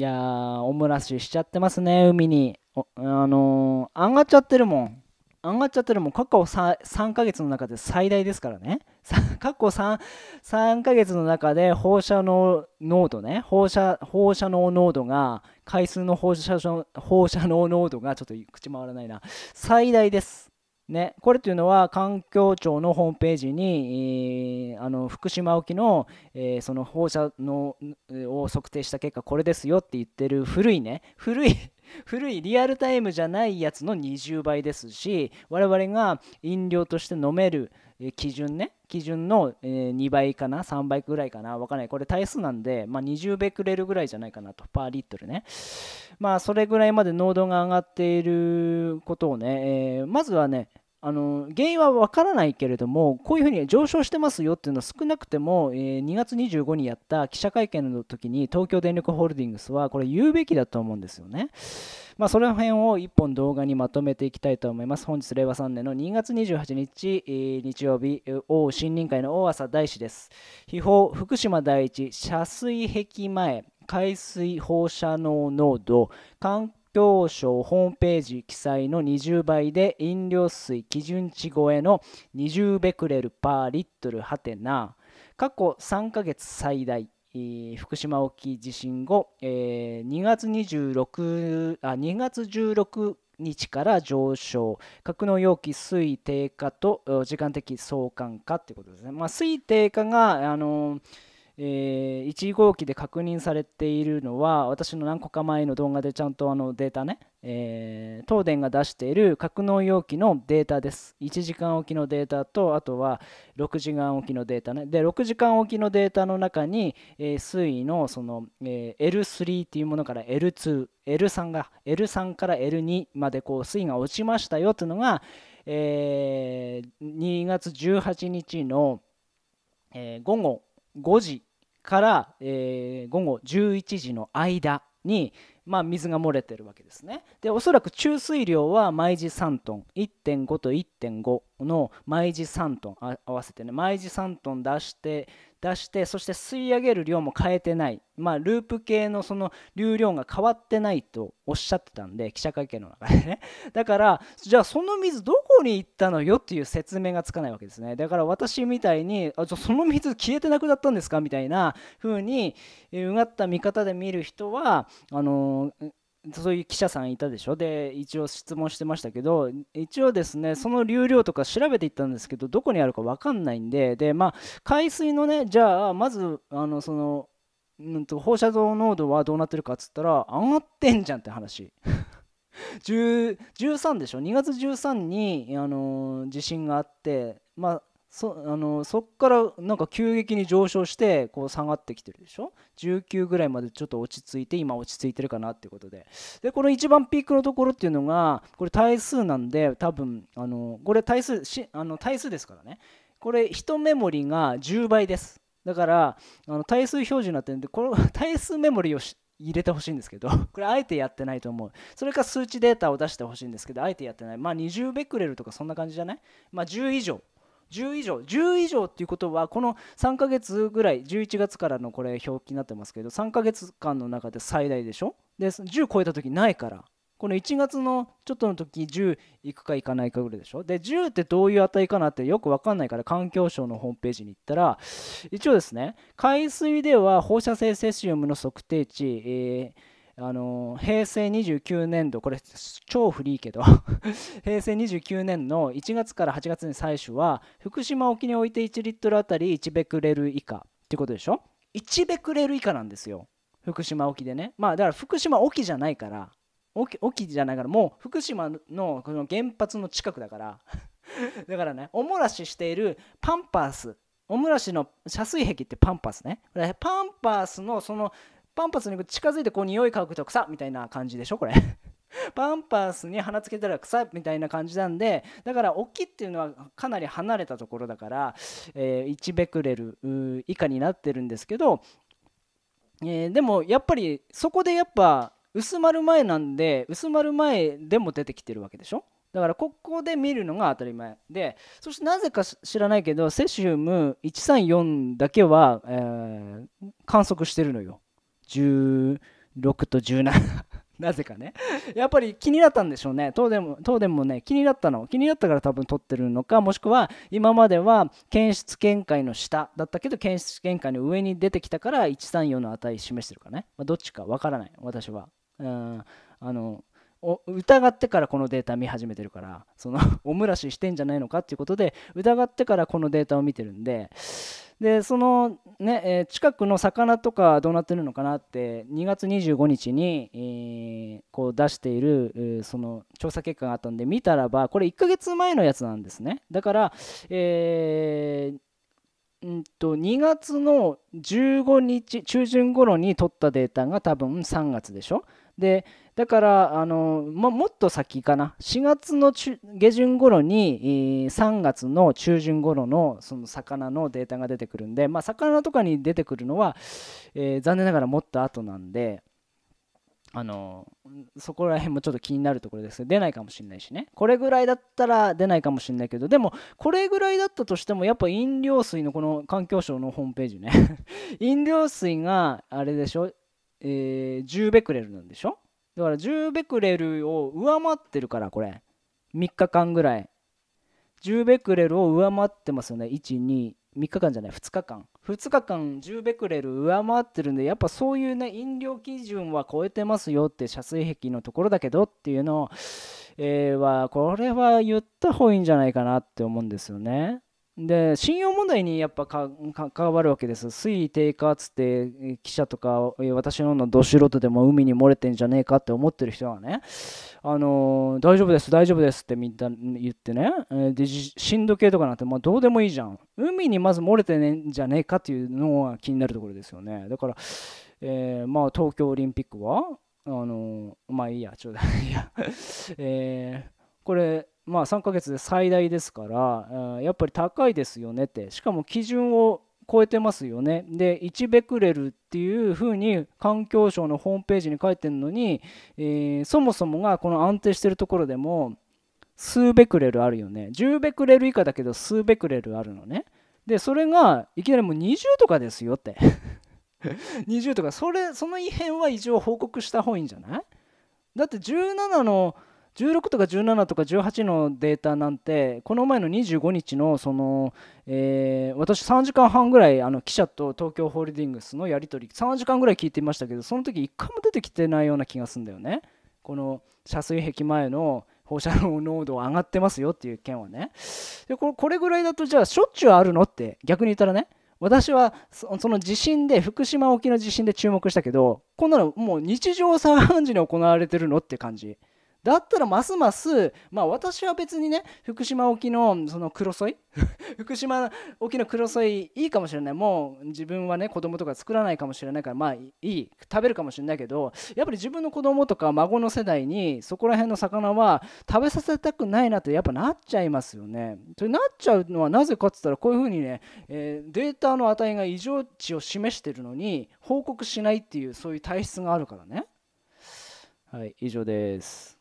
いやー、オムラシしちゃってますね、海に。あのー、上がっちゃってるもん。上がっちゃってるもん。過去 3, 3ヶ月の中で最大ですからね。過去 3, 3ヶ月の中で放射能濃度ね、放射放射能濃度が、回数の放射放射能濃度が、ちょっと口回らないな、最大です。ね、これというのは環境庁のホームページに、えー、あの福島沖の,、えー、その放射のを測定した結果これですよって言ってる古いね古い 古いリアルタイムじゃないやつの20倍ですし我々が飲料として飲める基準ね基準の2倍かな3倍ぐらいかな分かんないこれ対数なんで、まあ、20ベクレルぐらいじゃないかなとパーリットルねまあそれぐらいまで濃度が上がっていることをね、えー、まずはねあの原因は分からないけれどもこういうふうに上昇してますよっていうのは少なくても、えー、2月25にやった記者会見の時に東京電力ホールディングスはこれ言うべきだと思うんですよね。まあ、その辺を1本動画にまとめていきたいと思います。本日令和3年の2月28日、えー、日曜日、王森林会の大朝大師です。秘宝福島第一、遮水壁前、海水放射能濃度、環当省ホームページ記載の20倍で飲料水基準値超えの20ベクレルパーリットルハテナ過去3ヶ月最大福島沖地震後、2月26あ2月16日から上昇格納容器水位低下と時間的相関化ということですね、まあ、水位低下が、あのーえー、1号機で確認されているのは私の何個か前の動画でちゃんとあのデータね、えー、東電が出している格納容器のデータです1時間おきのデータとあとは6時間おきのデータねで6時間おきのデータの中に、えー、水位のその、えー、L3 っていうものから L2 L3 が L3 から L2 までこう水位が落ちましたよというのが、えー、2月18日の、えー、午後5時から、えー、午後11時の間に、まあ、水が漏れてるわけですねでおそらく注水量は毎時3トン1.5と1.5の毎時3トン合わせてね毎時3トン出して出してそして吸い上げる量も変えてない、まあ、ループ系のその流量が変わってないとおっしゃってたんで記者会見の中でねだからじゃあその水どこに行ったのよっていう説明がつかないわけですねだから私みたいにあその水消えてなくなったんですかみたいな風にうがった見方で見る人はあのーそういう記者さんいたでしょで一応質問してましたけど一応ですねその流量とか調べていったんですけどどこにあるか分かんないんででまあ海水のねじゃあまずあのその、うんと、放射能濃度はどうなってるかっつったら上がってんじゃんって話13 でしょ2月13に、あの地震があってまあそあのそっからなんか急激に上昇してこう下がってきてるでしょ19ぐらいまでちょっと落ち着いて今落ち着いてるかなっていうことででこの一番ピークのところっていうのがこれ対数なんで多分あのこれ対数しあの対数ですからねこれ1メモリが10倍ですだからあの対数表示になってるんでこの対 数メモリを入れてほしいんですけど これあえてやってないと思うそれか数値データを出してほしいんですけどあえてやってないまあ20ベクレルとかそんな感じじゃないまあ10以上10以上10以上っていうことはこの3ヶ月ぐらい11月からのこれ表記になってますけど3ヶ月間の中で最大でしょで10超えた時ないからこの1月のちょっとの時10いくかいかないかぐらいでしょで10ってどういう値かなってよく分かんないから環境省のホームページに行ったら一応ですね海水では放射性セシウムの測定値、えーあの平成29年度これ超フリーけど 平成29年の1月から8月に採取は福島沖において1リットルあたり1ベクレル以下ってことでしょ1ベクレル以下なんですよ福島沖でねまあだから福島沖じゃないから沖沖じゃないからもう福島のこの原発の近くだから だからねおもらししているパンパースおもらしの遮水壁ってパンパースねパンパースのそのパンパスに近づいてこう匂い嗅ぐと草みたいな感じでしょこれ パンパスに鼻つけたら臭いみたいな感じなんでだから大きいっていうのはかなり離れたところだから、えー、1ベクレル以下になってるんですけど、えー、でもやっぱりそこでやっぱ薄まる前なんで薄まる前でも出てきてるわけでしょだからここで見るのが当たり前でそしてなぜか知らないけどセシウム134だけは、えー、観測してるのよ16と17 なぜかねやっぱり気になったんでしょうね東電も東電もね気になったの気になったから多分取ってるのかもしくは今までは検出見解の下だったけど検出見解の上に出てきたから134の値示してるかね、まあ、どっちかわからない私はうんあの疑ってからこのデータ見始めてるからその おむらししてんじゃないのかっていうことで疑ってからこのデータを見てるんででそのね、えー、近くの魚とかどうなってるのかなって2月25日に、えー、こう出している、えー、その調査結果があったんで見たらばこれ1ヶ月前のやつなんですねだから、えんと2月の15日中旬頃に取ったデータが多分3月でしょでだから、あのも、もっと先かな。4月の下旬頃に、3月の中旬頃の、その魚のデータが出てくるんで、まあ、魚とかに出てくるのは、えー、残念ながらもっと後なんで、あのそこら辺もちょっと気になるところですけど出ないかもしれないしねこれぐらいだったら出ないかもしれないけどでもこれぐらいだったとしてもやっぱ飲料水のこの環境省のホームページね 飲料水があれでしょ、えー、10ベクレルなんでしょだから10ベクレルを上回ってるからこれ3日間ぐらい10ベクレルを上回ってますよね123日間じゃない2日間2日間10ベクレル上回ってるんでやっぱそういうね飲料基準は超えてますよって遮水壁のところだけどっていうのを、えー、はこれは言った方がいいんじゃないかなって思うんですよね。で信用問題にやっぱ関わるわけです水位低下っつって記者とか私のど素人でも海に漏れてんじゃねえかって思ってる人はね、あのー、大丈夫です大丈夫ですってみんな言ってねで震度計とかなんて、まあ、どうでもいいじゃん海にまず漏れてねんじゃねえかっていうのは気になるところですよねだから、えー、まあ東京オリンピックはあのー、まあいいやちょうだいいやえー、これまあ3ヶ月で最大ですから、やっぱり高いですよねって、しかも基準を超えてますよね。で、1ベクレルっていうふうに環境省のホームページに書いてるのに、えー、そもそもがこの安定してるところでも、数ベクレルあるよね。10ベクレル以下だけど数ベクレルあるのね。で、それがいきなりもう20とかですよって。20 とか、それ、その異変は異常報告した方がいいんじゃないだって17の16とか17とか18のデータなんてこの前の25日のその、えー、私3時間半ぐらいあの記者と東京ホールディングスのやり取り3時間ぐらい聞いてみましたけどその時1回も出てきてないような気がするんだよねこの遮水壁前の放射能濃度上がってますよっていう件はねでこれこれぐらいだとじゃあしょっちゅうあるのって逆に言ったらね私はその地震で福島沖の地震で注目したけどこんなのもう日常茶飯事に行われてるのって感じだったらますます、まあ、私は別にね福島沖のその黒添い 福島沖の黒添いいいかもしれないもう自分はね子供とか作らないかもしれないからまあいい食べるかもしれないけどやっぱり自分の子供とか孫の世代にそこら辺の魚は食べさせたくないなってやっぱなっちゃいますよね。となっちゃうのはなぜかって言ったらこういうふうにね、えー、データの値が異常値を示してるのに報告しないっていうそういう体質があるからね。はい以上です。